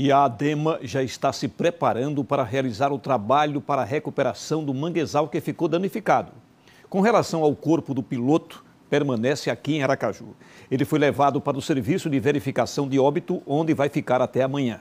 E a ADEMA já está se preparando para realizar o trabalho para a recuperação do manguezal que ficou danificado. Com relação ao corpo do piloto, permanece aqui em Aracaju. Ele foi levado para o serviço de verificação de óbito, onde vai ficar até amanhã.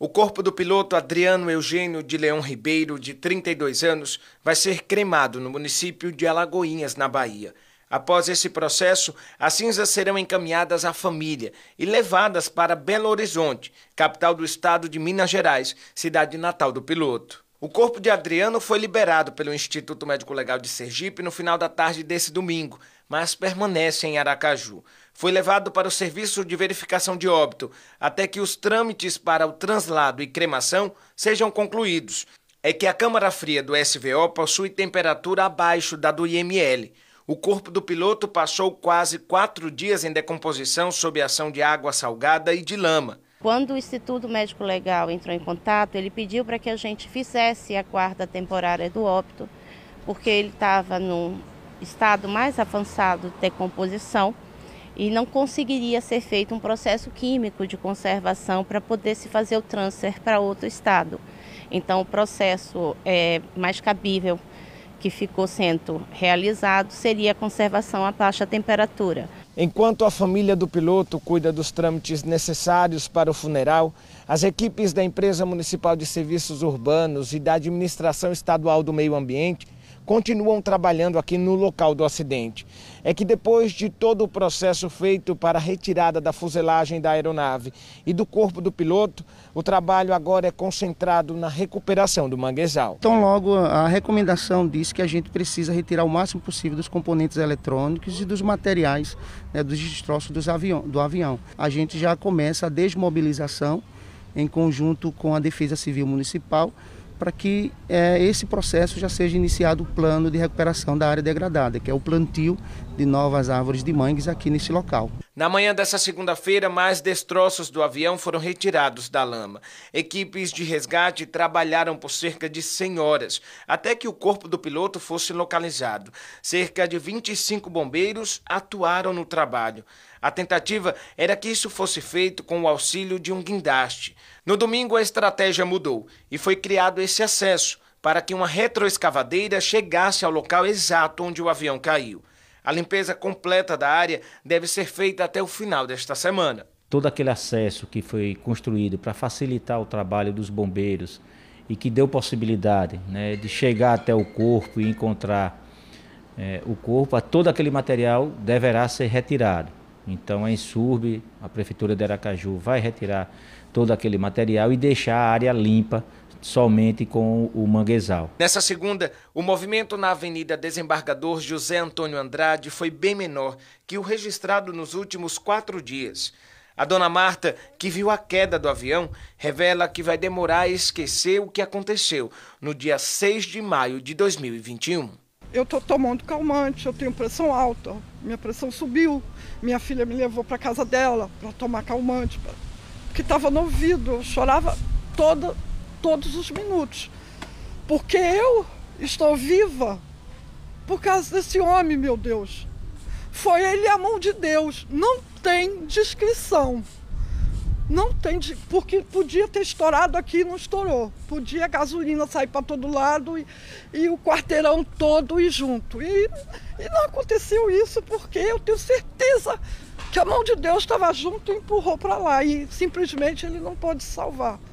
O corpo do piloto Adriano Eugênio de Leão Ribeiro, de 32 anos, vai ser cremado no município de Alagoinhas, na Bahia. Após esse processo, as cinzas serão encaminhadas à família e levadas para Belo Horizonte, capital do estado de Minas Gerais, cidade natal do piloto. O corpo de Adriano foi liberado pelo Instituto Médico Legal de Sergipe no final da tarde desse domingo, mas permanece em Aracaju. Foi levado para o serviço de verificação de óbito até que os trâmites para o translado e cremação sejam concluídos. É que a Câmara Fria do SVO possui temperatura abaixo da do IML. O corpo do piloto passou quase quatro dias em decomposição sob ação de água salgada e de lama. Quando o Instituto Médico Legal entrou em contato, ele pediu para que a gente fizesse a guarda temporária do óbito, porque ele estava num estado mais avançado de decomposição e não conseguiria ser feito um processo químico de conservação para poder se fazer o transfer para outro estado. Então, o processo é mais cabível que ficou sendo realizado seria a conservação à baixa temperatura. Enquanto a família do piloto cuida dos trâmites necessários para o funeral, as equipes da Empresa Municipal de Serviços Urbanos e da Administração Estadual do Meio Ambiente continuam trabalhando aqui no local do acidente. É que depois de todo o processo feito para a retirada da fuselagem da aeronave e do corpo do piloto, o trabalho agora é concentrado na recuperação do manguezal. Então, logo, a recomendação diz que a gente precisa retirar o máximo possível dos componentes eletrônicos e dos materiais né, dos destroços dos avião, do avião. A gente já começa a desmobilização em conjunto com a Defesa Civil Municipal para que é, esse processo já seja iniciado o plano de recuperação da área degradada, que é o plantio de novas árvores de mangues aqui nesse local. Na manhã dessa segunda-feira, mais destroços do avião foram retirados da lama. Equipes de resgate trabalharam por cerca de 100 horas, até que o corpo do piloto fosse localizado. Cerca de 25 bombeiros atuaram no trabalho. A tentativa era que isso fosse feito com o auxílio de um guindaste. No domingo, a estratégia mudou e foi criado esse acesso para que uma retroescavadeira chegasse ao local exato onde o avião caiu. A limpeza completa da área deve ser feita até o final desta semana. Todo aquele acesso que foi construído para facilitar o trabalho dos bombeiros e que deu possibilidade né, de chegar até o corpo e encontrar é, o corpo, todo aquele material deverá ser retirado. Então a Insurb, a Prefeitura de Aracaju, vai retirar todo aquele material e deixar a área limpa somente com o manguezal. Nessa segunda, o movimento na Avenida Desembargador José Antônio Andrade foi bem menor que o registrado nos últimos quatro dias. A dona Marta, que viu a queda do avião, revela que vai demorar a esquecer o que aconteceu no dia 6 de maio de 2021. Eu estou tomando calmante, eu tenho pressão alta, minha pressão subiu. Minha filha me levou para casa dela para tomar calmante, porque estava no ouvido, eu chorava toda todos os minutos. Porque eu estou viva por causa desse homem, meu Deus. Foi ele a mão de Deus. Não tem descrição. Não tem, porque podia ter estourado aqui e não estourou. Podia a gasolina sair para todo lado e, e, o quarteirão todo ir junto. E, e não aconteceu isso porque eu tenho certeza que a mão de Deus estava junto e empurrou para lá. E simplesmente ele não pôde salvar.